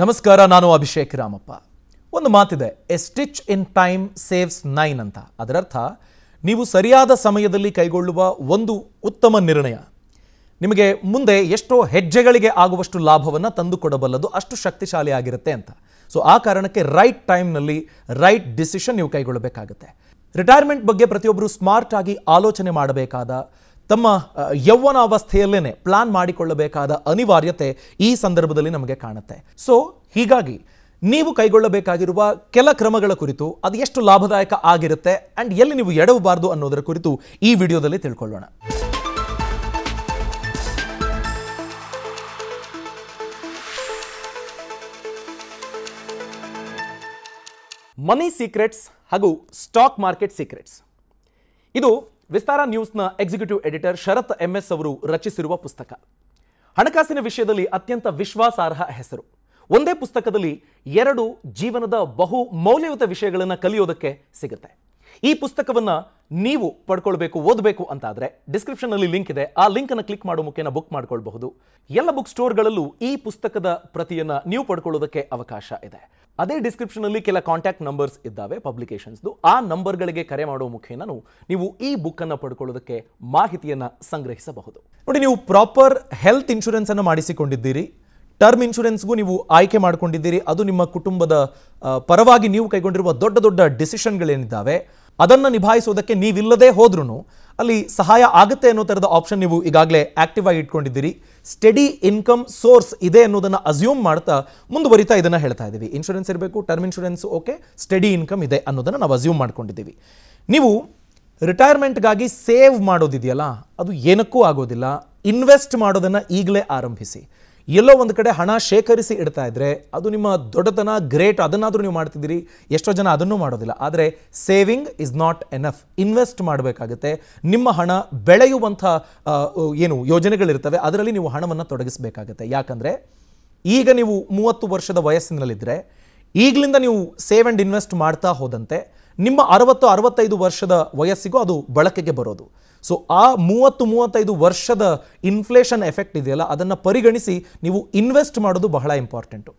ನಮಸ್ಕಾರ ನಾನು ಅಭಿಷೇಕ್ ರಾಮಪ್ಪ ಒಂದು ಮಾತಿದೆ a stitch in time saves nine ಅಂತ ಅದರರ್ಥ ನೀವು ಸರಿಯಾದ ಸಮಯದಲ್ಲಿ ಕೈಗೊಳ್ಳುವ ಒಂದು ಉತ್ತಮ ನಿರ್ಣಯ ನಿಮಗೆ ಮುಂದೆ ಎಷ್ಟೋ ಹೆಜ್ಜೆಗಳಿಗೆ ಆಗುವಷ್ಟು ಲಾಭವನ್ನು ತಂದುಕೊಡಬಲ್ಲದು ಅಷ್ಟು ಶಕ್ತಿಶಾಲಿಯಾಗಿರುತ್ತೆ ಅಂತ ಸೊ ಆ ಕಾರಣಕ್ಕೆ ರೈಟ್ ಟೈಮ್ನಲ್ಲಿ ರೈಟ್ ಡಿಸಿಷನ್ ನೀವು ಕೈಗೊಳ್ಳಬೇಕಾಗುತ್ತೆ ರಿಟೈರ್ಮೆಂಟ್ ಬಗ್ಗೆ ಪ್ರತಿಯೊಬ್ಬರು ಸ್ಮಾರ್ಟ್ ಆಗಿ ಆಲೋಚನೆ ಮಾಡಬೇಕಾದ ತಮ್ಮ ಯೌವನಾವಸ್ಥೆಯಲ್ಲೇ ಪ್ಲಾನ್ ಮಾಡಿಕೊಳ್ಳಬೇಕಾದ ಅನಿವಾರ್ಯತೆ ಈ ಸಂದರ್ಭದಲ್ಲಿ ನಮಗೆ ಕಾಣುತ್ತೆ ಸೊ ಹೀಗಾಗಿ ನೀವು ಕೈಗೊಳ್ಳಬೇಕಾಗಿರುವ ಕೆಲ ಕ್ರಮಗಳ ಕುರಿತು ಅದು ಎಷ್ಟು ಲಾಭದಾಯಕ ಆಗಿರುತ್ತೆ ಆ್ಯಂಡ್ ಎಲ್ಲಿ ನೀವು ಎಡವಬಾರದು ಅನ್ನೋದರ ಕುರಿತು ಈ ವಿಡಿಯೋದಲ್ಲಿ ತಿಳ್ಕೊಳ್ಳೋಣ ಮನಿ ಸೀಕ್ರೆಟ್ಸ್ ಹಾಗೂ ಸ್ಟಾಕ್ ಮಾರ್ಕೆಟ್ ಸೀಕ್ರೆಟ್ಸ್ ಇದು ವಿಸ್ತಾರ ನ್ಯೂಸ್ನ ಎಕ್ಸಿಕ್ಯೂಟಿವ್ ಎಡಿಟರ್ ಶರತ್ ಎಂಎಸ್ ಅವರು ರಚಿಸಿರುವ ಪುಸ್ತಕ ಹಣಕಾಸಿನ ವಿಷಯದಲ್ಲಿ ಅತ್ಯಂತ ವಿಶ್ವಾಸಾರ್ಹ ಹೆಸರು ಒಂದೇ ಪುಸ್ತಕದಲ್ಲಿ ಎರಡು ಜೀವನದ ಬಹು ಮೌಲ್ಯಯುತ ವಿಷಯಗಳನ್ನು ಕಲಿಯೋದಕ್ಕೆ ಸಿಗುತ್ತೆ ಈ ಪುಸ್ತಕವನ್ನು ನೀವು ಪಡ್ಕೊಳ್ಬೇಕು ಓದಬೇಕು ಅಂತಾದರೆ ಡಿಸ್ಕ್ರಿಪ್ಷನ್ನಲ್ಲಿ ಲಿಂಕ್ ಇದೆ ಆ ಲಿಂಕನ್ನು ಕ್ಲಿಕ್ ಮಾಡೋ ಮುಖೇನ ಬುಕ್ ಮಾಡ್ಕೊಳ್ಬಹುದು ಎಲ್ಲ ಬುಕ್ ಸ್ಟೋರ್ಗಳಲ್ಲೂ ಈ ಪುಸ್ತಕದ ಪ್ರತಿಯನ್ನು ನೀವು ಪಡ್ಕೊಳ್ಳೋದಕ್ಕೆ ಅವಕಾಶ ಇದೆ ಅದೇ ಡಿಸ್ಕ್ರಿಪ್ಷನಲ್ಲಿ ಕೆಲ ಕಾಂಟ್ಯಾಕ್ಟ್ ನಂಬರ್ಸ್ ಇದ್ದಾವೆ ಪಬ್ಲಿಕೇಶನ್ಸ್ದು ಆ ನಂಬರ್ಗಳಿಗೆ ಕರೆ ಮಾಡೋ ಮುಖೇನ ನೀವು ಈ ಬುಕ್ಕನ್ನು ಪಡ್ಕೊಳ್ಳೋದಕ್ಕೆ ಮಾಹಿತಿಯನ್ನು ಸಂಗ್ರಹಿಸಬಹುದು ನೋಡಿ ನೀವು ಪ್ರಾಪರ್ ಹೆಲ್ತ್ ಇನ್ಶೂರೆನ್ಸನ್ನು ಮಾಡಿಸಿಕೊಂಡಿದ್ದೀರಿ ಟರ್ಮ್ ಇನ್ಶೂರೆನ್ಸ್ಗೂ ನೀವು ಆಯ್ಕೆ ಮಾಡಿಕೊಂಡಿದ್ದೀರಿ ಅದು ನಿಮ್ಮ ಕುಟುಂಬದ ಪರವಾಗಿ ನೀವು ಕೈಗೊಂಡಿರುವ ದೊಡ್ಡ ದೊಡ್ಡ ಡಿಸಿಷನ್ಗಳೇನಿದ್ದಾವೆ ಅದನ್ನು ನಿಭಾಯಿಸೋದಕ್ಕೆ ನೀವಿಲ್ಲದೆ ಹೋದ್ರೂ ಅಲ್ಲಿ ಸಹಾಯ ಆಗುತ್ತೆ ಅನ್ನೋ ಥರದ ಆಪ್ಷನ್ ನೀವು ಈಗಾಗಲೇ ಆಕ್ಟಿವ್ ಆಗಿ ಇಟ್ಕೊಂಡಿದ್ದೀರಿ ಸ್ಟಡಿ ಇನ್ಕಮ್ ಸೋರ್ಸ್ ಇದೆ ಅನ್ನೋದನ್ನು ಅಸ್ಯೂಮ್ ಮಾಡ್ತಾ ಮುಂದುವರಿತಾ ಇದನ್ನು ಹೇಳ್ತಾ ಇದ್ದೀವಿ ಇನ್ಶೂರೆನ್ಸ್ ಇರಬೇಕು term insurance okay steady income ಇದೆ ಅನ್ನೋದನ್ನು ನಾವು ಅಸ್ಯೂಮ್ ಮಾಡ್ಕೊಂಡಿದ್ದೀವಿ ನೀವು ರಿಟೈರ್ಮೆಂಟ್ಗಾಗಿ ಸೇವ್ ಮಾಡೋದಿದೆಯಲ್ಲ ಅದು ಏನಕ್ಕೂ ಆಗೋದಿಲ್ಲ ಇನ್ವೆಸ್ಟ್ ಮಾಡೋದನ್ನು ಈಗಲೇ ಆರಂಭಿಸಿ ಎಲ್ಲೋ ಒಂದು ಕಡೆ ಹಣ ಶೇಖರಿಸಿ ಇಡ್ತಾ ಇದ್ರೆ ಅದು ನಿಮ್ಮ ದೊಡ್ಡತನ ಗ್ರೇಟ್ ಅದನ್ನಾದರೂ ನೀವು ಮಾಡ್ತಿದ್ದೀರಿ ಎಷ್ಟೋ ಜನ ಅದನ್ನು ಮಾಡೋದಿಲ್ಲ ಆದರೆ saving is not enough invest ಮಾಡಬೇಕಾಗುತ್ತೆ ನಿಮ್ಮ ಹಣ ಬೆಳೆಯುವಂಥ ಏನು ಯೋಜನೆಗಳಿರ್ತವೆ ಅದರಲ್ಲಿ ನೀವು ಹಣವನ್ನು ತೊಡಗಿಸಬೇಕಾಗುತ್ತೆ ಯಾಕಂದರೆ ಈಗ ನೀವು ಮೂವತ್ತು ವರ್ಷದ ವಯಸ್ಸಿನಲ್ಲಿದ್ದರೆ ಈಗಲಿಂದ ನೀವು ಸೇವ್ ಆ್ಯಂಡ್ ಇನ್ವೆಸ್ಟ್ ಮಾಡ್ತಾ ಹೋದಂತೆ ನಿಮ್ಮ ಅರವತ್ತು ಅರವತ್ತೈದು ವರ್ಷದ ವಯಸ್ಸಿಗೂ ಅದು ಬಳಕೆಗೆ ಬರೋದು ಸೊ ಆ ಮೂವತ್ತು ಮೂವತ್ತೈದು ವರ್ಷದ ಇನ್ಫ್ಲೇಷನ್ ಎಫೆಕ್ಟ್ ಇದೆಯಲ್ಲ ಅದನ್ನು ಪರಿಗಣಿಸಿ ನೀವು ಇನ್ವೆಸ್ಟ್ ಮಾಡೋದು ಬಹಳ ಇಂಪಾರ್ಟೆಂಟು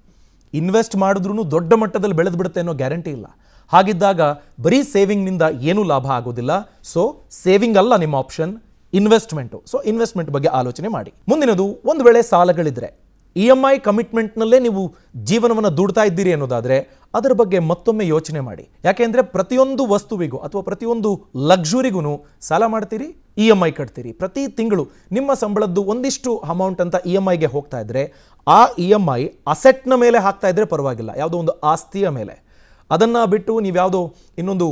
ಇನ್ವೆಸ್ಟ್ ಮಾಡಿದ್ರೂ ದೊಡ್ಡ ಮಟ್ಟದಲ್ಲಿ ಬೆಳೆದು ಬಿಡುತ್ತೆ ಅನ್ನೋ ಗ್ಯಾರಂಟಿ ಇಲ್ಲ ಹಾಗಿದ್ದಾಗ ಬರೀ ಸೇವಿಂಗ್ನಿಂದ ಏನೂ ಲಾಭ ಆಗೋದಿಲ್ಲ ಸೊ ಸೇವಿಂಗ್ ಅಲ್ಲ ನಿಮ್ಮ ಆಪ್ಷನ್ ಇನ್ವೆಸ್ಟ್ಮೆಂಟು ಸೊ ಇನ್ವೆಸ್ಟ್ಮೆಂಟ್ ಬಗ್ಗೆ ಆಲೋಚನೆ ಮಾಡಿ ಮುಂದಿನದು ಒಂದು ವೇಳೆ ಸಾಲಗಳಿದ್ರೆ ಇ ಎಮ್ ಐ ಕಮಿಟ್ಮೆಂಟ್ನಲ್ಲೇ ನೀವು ಜೀವನವನ್ನು ದುಡ್ತಾ ಇದ್ದೀರಿ ಅನ್ನೋದಾದರೆ ಅದರ ಬಗ್ಗೆ ಮತ್ತೊಮ್ಮೆ ಯೋಚನೆ ಮಾಡಿ ಯಾಕೆಂದರೆ ಪ್ರತಿಯೊಂದು ವಸ್ತುವಿಗೂ ಅಥವಾ ಪ್ರತಿಯೊಂದು ಲಕ್ಷುರಿಗೂ ಸಾಲ ಮಾಡ್ತೀರಿ ಇ ಎಮ್ ಐ ಕಟ್ತೀರಿ ಪ್ರತಿ ತಿಂಗಳು ನಿಮ್ಮ ಸಂಬಳದ್ದು ಒಂದಿಷ್ಟು ಅಮೌಂಟ್ ಅಂತ ಇ ಎಮ್ ಐಗೆ ಹೋಗ್ತಾ ಇದ್ದರೆ ಆ ಇ ಎಮ್ ಐ ಅಸೆಟ್ನ ಮೇಲೆ ಹಾಕ್ತಾ ಇದ್ದರೆ ಪರವಾಗಿಲ್ಲ ಯಾವುದೋ ಒಂದು ಆಸ್ತಿಯ ಮೇಲೆ ಅದನ್ನು ಬಿಟ್ಟು ನೀವು ಯಾವುದೋ ಇನ್ನೊಂದು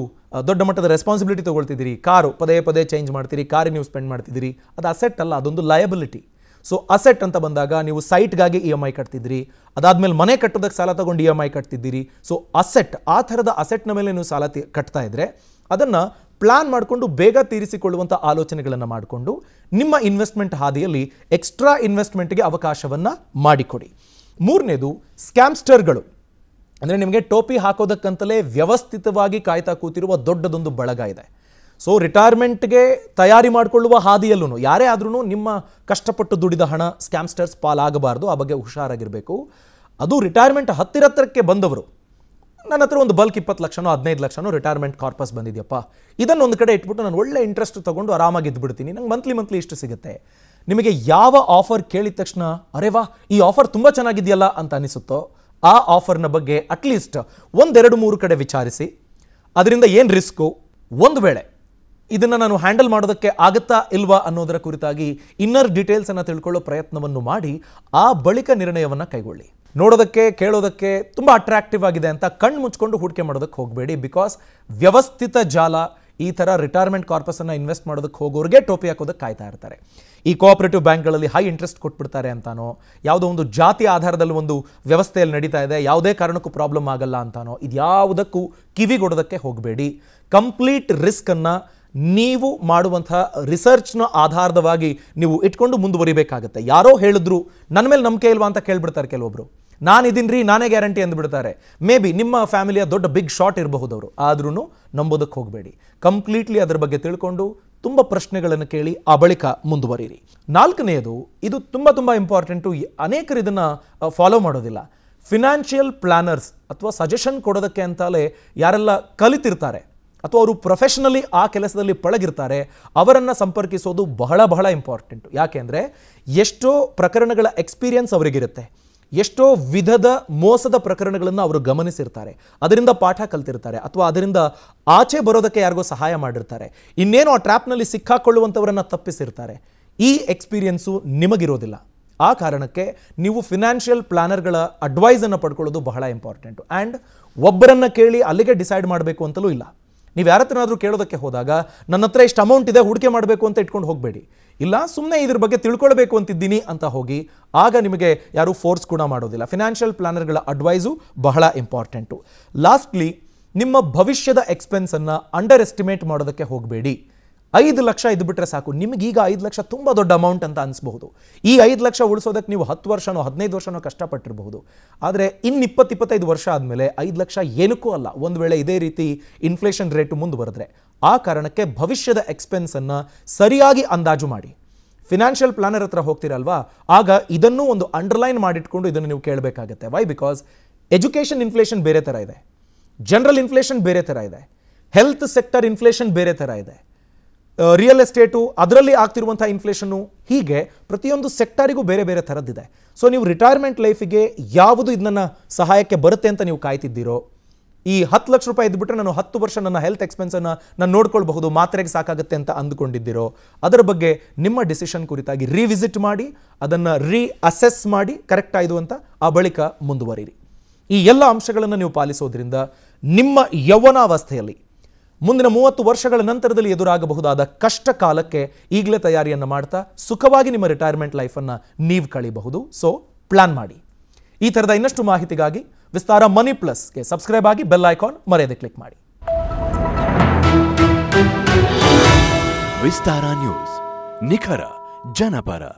ದೊಡ್ಡ ಮಟ್ಟದ ರೆಸ್ಪಾನ್ಸಿಬಿಲಿಟಿ ತೊಗೊಳ್ತಿದ್ದೀರಿ ಕಾರು ಪದೇ ಪದೇ ಚೇಂಜ್ ಮಾಡ್ತೀರಿ ಕಾರಿಗೆ ನೀವು ಸ್ಪೆಂಡ್ ಮಾಡ್ತಿದ್ದೀರಿ ಅದು ಅಸೆಟ್ ಅಲ್ಲ ಅದೊಂದು ಲಯಬಿಲಿಟಿ ಸೊ ಅಸೆಟ್ ಅಂತ ಬಂದಾಗ ನೀವು ಸೈಟ್ಗಾಗಿ ಇ e ಎಮ್ ಐ ಕಟ್ತಿದ್ರಿ ಮೇಲೆ ಮನೆ ಕಟ್ಟೋದಕ್ಕೆ ಸಾಲ ತಗೊಂಡು ಇ ಎಮ್ ಐ ಕಟ್ತಿದ್ದೀರಿ ಸೊ ಅಸೆಟ್ ಆ ಥರದ ಅಸೆಟ್ನ ಮೇಲೆ ನೀವು ಸಾಲ ಕಟ್ತಾ ಇದ್ರೆ ಅದನ್ನು ಪ್ಲಾನ್ ಮಾಡಿಕೊಂಡು ಬೇಗ ತೀರಿಸಿಕೊಳ್ಳುವಂಥ ಆಲೋಚನೆಗಳನ್ನು ಮಾಡಿಕೊಂಡು ನಿಮ್ಮ ಇನ್ವೆಸ್ಟ್ಮೆಂಟ್ ಹಾದಿಯಲ್ಲಿ ಎಕ್ಸ್ಟ್ರಾ ಇನ್ವೆಸ್ಟ್ಮೆಂಟ್ಗೆ ಅವಕಾಶವನ್ನು ಮಾಡಿಕೊಡಿ ಮೂರನೇದು ಸ್ಕ್ಯಾಮ್ಸ್ಟರ್ಗಳು ಅಂದರೆ ನಿಮಗೆ ಟೋಪಿ ಹಾಕೋದಕ್ಕಂತಲೇ ವ್ಯವಸ್ಥಿತವಾಗಿ ಕಾಯ್ತಾ ಕೂತಿರುವ ದೊಡ್ಡದೊಂದು ಬಳಗ ಇದೆ ಸೊ ರಿಟೈರ್ಮೆಂಟ್ಗೆ ತಯಾರಿ ಮಾಡಿಕೊಳ್ಳುವ ಹಾದಿಯಲ್ಲೂ ಯಾರೇ ಆದ್ರೂ ನಿಮ್ಮ ಕಷ್ಟಪಟ್ಟು ದುಡಿದ ಹಣ ಸ್ಕ್ಯಾಮ್ಸ್ಟರ್ಸ್ ಪಾಲಾಗಬಾರ್ದು ಆ ಬಗ್ಗೆ ಹುಷಾರಾಗಿರಬೇಕು ಅದು ರಿಟೈರ್ಮೆಂಟ್ ಹತ್ತಿರ ಹತ್ತಿರಕ್ಕೆ ಬಂದವರು ನನ್ನ ಹತ್ರ ಒಂದು ಬಲ್ಕ್ ಇಪ್ಪತ್ತು ಲಕ್ಷನೋ ಹದಿನೈದು ಲಕ್ಷನೋ ರಿಟೈರ್ಮೆಂಟ್ ಕಾರ್ಪಸ್ ಬಂದಿದೆಯಪ್ಪ ಇದನ್ನು ಒಂದು ಕಡೆ ಇಟ್ಬಿಟ್ಟು ನಾನು ಒಳ್ಳೆ ಇಂಟ್ರೆಸ್ಟ್ ತೊಗೊಂಡು ಆರಾಮಾಗಿ ಇದ್ಬಿಡ್ತೀನಿ ನಂಗೆ ಮಂತ್ಲಿ ಮಂತ್ಲಿ ಇಷ್ಟು ಸಿಗುತ್ತೆ ನಿಮಗೆ ಯಾವ ಆಫರ್ ಕೇಳಿದ ತಕ್ಷಣ ಅರೆವಾ ಈ ಆಫರ್ ತುಂಬ ಚೆನ್ನಾಗಿದೆಯಲ್ಲ ಅಂತ ಅನಿಸುತ್ತೋ ಆ ಆಫರ್ನ ಬಗ್ಗೆ ಅಟ್ಲೀಸ್ಟ್ ಒಂದೆರಡು ಮೂರು ಕಡೆ ವಿಚಾರಿಸಿ ಅದರಿಂದ ಏನು ರಿಸ್ಕು ಒಂದು ವೇಳೆ ಇದನ್ನು ನಾನು ಹ್ಯಾಂಡಲ್ ಮಾಡೋದಕ್ಕೆ ಆಗುತ್ತಾ ಇಲ್ವಾ ಅನ್ನೋದರ ಕುರಿತಾಗಿ ಇನ್ನರ್ ಡೀಟೇಲ್ಸನ್ನು ತಿಳ್ಕೊಳ್ಳೋ ಪ್ರಯತ್ನವನ್ನು ಮಾಡಿ ಆ ಬಳಿಕ ನಿರ್ಣಯವನ್ನು ಕೈಗೊಳ್ಳಿ ನೋಡೋದಕ್ಕೆ ಕೇಳೋದಕ್ಕೆ ತುಂಬ ಅಟ್ರಾಕ್ಟಿವ್ ಆಗಿದೆ ಅಂತ ಕಣ್ಣು ಮುಚ್ಕೊಂಡು ಹೂಡಿಕೆ ಮಾಡೋದಕ್ಕೆ ಹೋಗಬೇಡಿ ಬಿಕಾಸ್ ವ್ಯವಸ್ಥಿತ ಜಾಲ ಈ ಥರ ರಿಟೈರ್ಮೆಂಟ್ ಕಾರ್ಪಸನ್ನು ಇನ್ವೆಸ್ಟ್ ಮಾಡೋದಕ್ಕೆ ಹೋಗೋರಿಗೆ ಟೋಪಿ ಹಾಕೋದಕ್ಕೆ ಕಾಯ್ತಾ ಇರ್ತಾರೆ ಈ ಕೋಆಪರೇಟಿವ್ ಬ್ಯಾಂಕ್ಗಳಲ್ಲಿ ಹೈ ಇಂಟ್ರೆಸ್ಟ್ ಕೊಟ್ಬಿಡ್ತಾರೆ ಅಂತಾನೋ ಯಾವುದೋ ಒಂದು ಜಾತಿ ಆಧಾರದಲ್ಲಿ ಒಂದು ವ್ಯವಸ್ಥೆಯಲ್ಲಿ ನಡೀತಾ ಇದೆ ಯಾವುದೇ ಕಾರಣಕ್ಕೂ ಪ್ರಾಬ್ಲಮ್ ಆಗಲ್ಲ ಅಂತಾನೋ ಇದ್ಯಾವುದಕ್ಕೂ ಕಿವಿಗೊಡೋದಕ್ಕೆ ಹೋಗಬೇಡಿ ಕಂಪ್ಲೀಟ್ ರಿಸ್ಕನ್ನು ನೀವು ಮಾಡುವಂತಹ ರಿಸರ್ಚ್ನ ಆಧಾರದವಾಗಿ ನೀವು ಇಟ್ಕೊಂಡು ಮುಂದುವರಿಬೇಕಾಗುತ್ತೆ ಯಾರೋ ಹೇಳಿದ್ರು ನನ್ನ ಮೇಲೆ ನಂಬಿಕೆ ಇಲ್ವಾ ಅಂತ ಕೇಳ್ಬಿಡ್ತಾರೆ ಕೆಲವೊಬ್ರು ನಾನು ಇದೀನಿ ರೀ ನಾನೇ ಗ್ಯಾರಂಟಿ ಅಂದ್ಬಿಡ್ತಾರೆ ಮೇ ಬಿ ನಿಮ್ಮ ಫ್ಯಾಮಿಲಿಯ ದೊಡ್ಡ ಬಿಗ್ ಶಾಟ್ ಇರಬಹುದು ಅವರು ಆದ್ರೂ ನಂಬೋದಕ್ಕೆ ಹೋಗಬೇಡಿ ಕಂಪ್ಲೀಟ್ಲಿ ಅದರ ಬಗ್ಗೆ ತಿಳ್ಕೊಂಡು ತುಂಬ ಪ್ರಶ್ನೆಗಳನ್ನು ಕೇಳಿ ಆ ಬಳಿಕ ಮುಂದುವರಿಯಿರಿ ನಾಲ್ಕನೆಯದು ಇದು ತುಂಬ ತುಂಬ ಇಂಪಾರ್ಟೆಂಟು ಅನೇಕರು ಇದನ್ನು ಫಾಲೋ ಮಾಡೋದಿಲ್ಲ ಫಿನಾನ್ಷಿಯಲ್ ಪ್ಲಾನರ್ಸ್ ಅಥವಾ ಸಜೆಷನ್ ಕೊಡೋದಕ್ಕೆ ಅಂತಲೇ ಯಾರೆಲ್ಲ ಕಲಿತಿರ್ತಾರೆ ಅಥವಾ ಅವರು ಪ್ರೊಫೆಷನಲಿ ಆ ಕೆಲಸದಲ್ಲಿ ಪಳಗಿರ್ತಾರೆ ಅವರನ್ನು ಸಂಪರ್ಕಿಸೋದು ಬಹಳ ಬಹಳ ಇಂಪಾರ್ಟೆಂಟು ಯಾಕೆಂದರೆ ಎಷ್ಟೋ ಪ್ರಕರಣಗಳ ಎಕ್ಸ್ಪೀರಿಯನ್ಸ್ ಅವರಿಗಿರುತ್ತೆ ಎಷ್ಟೋ ವಿಧದ ಮೋಸದ ಪ್ರಕರಣಗಳನ್ನು ಅವರು ಗಮನಿಸಿರ್ತಾರೆ ಅದರಿಂದ ಪಾಠ ಕಲ್ತಿರ್ತಾರೆ ಅಥವಾ ಅದರಿಂದ ಆಚೆ ಬರೋದಕ್ಕೆ ಯಾರಿಗೋ ಸಹಾಯ ಮಾಡಿರ್ತಾರೆ ಇನ್ನೇನು ಆ ಟ್ರ್ಯಾಪ್ನಲ್ಲಿ ಸಿಕ್ಕಾಕೊಳ್ಳುವಂಥವರನ್ನು ತಪ್ಪಿಸಿರ್ತಾರೆ ಈ ಎಕ್ಸ್ಪೀರಿಯೆನ್ಸು ನಿಮಗಿರೋದಿಲ್ಲ ಆ ಕಾರಣಕ್ಕೆ ನೀವು ಫಿನಾನ್ಷಿಯಲ್ ಪ್ಲಾನರ್ಗಳ ಅಡ್ವೈಸನ್ನು ಪಡ್ಕೊಳ್ಳೋದು ಬಹಳ ಇಂಪಾರ್ಟೆಂಟು ಆ್ಯಂಡ್ ಒಬ್ಬರನ್ನು ಕೇಳಿ ಅಲ್ಲಿಗೆ ಡಿಸೈಡ್ ಮಾಡಬೇಕು ಅಂತಲೂ ಇಲ್ಲ ನೀವು ಯಾರತ್ರನಾದರೂ ಕೇಳೋದಕ್ಕೆ ಹೋದಾಗ ನನ್ನ ಹತ್ರ ಇಷ್ಟು ಅಮೌಂಟ್ ಇದೆ ಹೂಡಿಕೆ ಮಾಡಬೇಕು ಅಂತ ಇಟ್ಕೊಂಡು ಹೋಗಬೇಡಿ ಇಲ್ಲ ಸುಮ್ಮನೆ ಇದ್ರ ಬಗ್ಗೆ ತಿಳ್ಕೊಳ್ಬೇಕು ಅಂತಿದ್ದೀನಿ ಅಂತ ಹೋಗಿ ಆಗ ನಿಮಗೆ ಯಾರೂ ಫೋರ್ಸ್ ಕೂಡ ಮಾಡೋದಿಲ್ಲ ಫಿನಾನ್ಷಿಯಲ್ ಪ್ಲಾನರ್ಗಳ ಅಡ್ವೈಸು ಬಹಳ ಇಂಪಾರ್ಟೆಂಟು ಲಾಸ್ಟ್ಲಿ ನಿಮ್ಮ ಭವಿಷ್ಯದ ಎಕ್ಸ್ಪೆನ್ಸನ್ನು ಅಂಡರ್ ಎಸ್ಟಿಮೇಟ್ ಮಾಡೋದಕ್ಕೆ ಹೋಗಬೇಡಿ ಐದು ಲಕ್ಷ ಇದು ಬಿಟ್ಟರೆ ಸಾಕು ನಿಮಗೀಗ ಐದು ಲಕ್ಷ ತುಂಬ ದೊಡ್ಡ ಅಮೌಂಟ್ ಅಂತ ಅನಿಸ್ಬಹುದು ಈ ಐದು ಲಕ್ಷ ಉಳಿಸೋದಕ್ಕೆ ನೀವು ಹತ್ತು ವರ್ಷನೋ ಹದಿನೈದು ವರ್ಷನೋ ಕಷ್ಟಪಟ್ಟಿರಬಹುದು ಆದರೆ ಇನ್ನು ಇಪ್ಪತ್ತಿಪ್ಪತ್ತೈದು ವರ್ಷ ಆದಮೇಲೆ ಐದು ಲಕ್ಷ ಏನಕ್ಕೂ ಅಲ್ಲ ಒಂದು ವೇಳೆ ಇದೇ ರೀತಿ ಇನ್ಫ್ಲೇಷನ್ ರೇಟು ಮುಂದುವರೆದ್ರೆ ಆ ಕಾರಣಕ್ಕೆ ಭವಿಷ್ಯದ ಎಕ್ಸ್ಪೆನ್ಸನ್ನು ಸರಿಯಾಗಿ ಅಂದಾಜು ಮಾಡಿ ಫಿನಾನ್ಷಿಯಲ್ ಪ್ಲಾನರ್ ಹತ್ರ ಹೋಗ್ತೀರಲ್ವಾ ಆಗ ಇದನ್ನು ಒಂದು ಅಂಡರ್ಲೈನ್ ಮಾಡಿಟ್ಕೊಂಡು ಇದನ್ನು ನೀವು ಕೇಳಬೇಕಾಗತ್ತೆ ವೈ ಬಿಕಾಸ್ ಎಜುಕೇಷನ್ ಇನ್ಫ್ಲೇಷನ್ ಬೇರೆ ಥರ ಇದೆ ಜನರಲ್ ಇನ್ಫ್ಲೇಷನ್ ಬೇರೆ ಥರ ಇದೆ ಹೆಲ್ತ್ ಸೆಕ್ಟರ್ ಇನ್ಫ್ಲೇಷನ್ ಬೇರೆ ಥರ ಇದೆ ರಿಯಲ್ ಎಸ್ಟೇಟು ಅದರಲ್ಲಿ ಆಗ್ತಿರುವಂಥ ಇನ್ಫ್ಲೇಷನ್ನು ಹೀಗೆ ಪ್ರತಿಯೊಂದು ಸೆಕ್ಟರಿಗೂ ಬೇರೆ ಬೇರೆ ಥರದ್ದಿದೆ ಸೊ ನೀವು ರಿಟೈರ್ಮೆಂಟ್ ಲೈಫಿಗೆ ಯಾವುದು ಇದನ್ನ ಸಹಾಯಕ್ಕೆ ಬರುತ್ತೆ ಅಂತ ನೀವು ಕಾಯ್ತಿದ್ದೀರೋ ಈ ಹತ್ತು ಲಕ್ಷ ರೂಪಾಯಿ ಇದ್ಬಿಟ್ರೆ ನಾನು ಹತ್ತು ವರ್ಷ ನನ್ನ ಹೆಲ್ತ್ ಎಕ್ಸ್ಪೆನ್ಸನ್ನು ನಾನು ನೋಡ್ಕೊಳ್ಬಹುದು ಮಾತ್ರೆಗೆ ಸಾಕಾಗುತ್ತೆ ಅಂತ ಅಂದುಕೊಂಡಿದ್ದೀರೋ ಅದರ ಬಗ್ಗೆ ನಿಮ್ಮ ಡಿಸಿಷನ್ ಕುರಿತಾಗಿ ರಿವಿಸಿಟ್ ಮಾಡಿ ಅದನ್ನು ರೀ ಅಸೆಸ್ ಮಾಡಿ ಕರೆಕ್ಟ್ ಆಯಿತು ಅಂತ ಆ ಬಳಿಕ ಮುಂದುವರಿರಿ ಈ ಎಲ್ಲ ಅಂಶಗಳನ್ನು ನೀವು ಪಾಲಿಸೋದ್ರಿಂದ ನಿಮ್ಮ ಯೌವನಾವಸ್ಥೆಯಲ್ಲಿ ಮುಂದಿನ ಮೂವತ್ತು ವರ್ಷಗಳ ನಂತರದಲ್ಲಿ ಎದುರಾಗಬಹುದಾದ ಕಷ್ಟ ಕಾಲಕ್ಕೆ ಈಗಲೇ ತಯಾರಿಯನ್ನು ಮಾಡ್ತಾ ಸುಖವಾಗಿ ನಿಮ್ಮ ರಿಟೈರ್ಮೆಂಟ್ ಲೈಫನ್ನು ನೀವು ಕಳೀಬಹುದು ಸೊ ಪ್ಲಾನ್ ಮಾಡಿ ಈ ಥರದ ಇನ್ನಷ್ಟು ಮಾಹಿತಿಗಾಗಿ ವಿಸ್ತಾರ ಮನಿ ಪ್ಲಸ್ಗೆ ಸಬ್ಸ್ಕ್ರೈಬ್ ಆಗಿ ಬೆಲ್ ಐಕಾನ್ ಮರೆಯದೆ ಕ್ಲಿಕ್ ಮಾಡಿ ವಿಸ್ತಾರ ನ್ಯೂಸ್ ನಿಖರ ಜನಪರ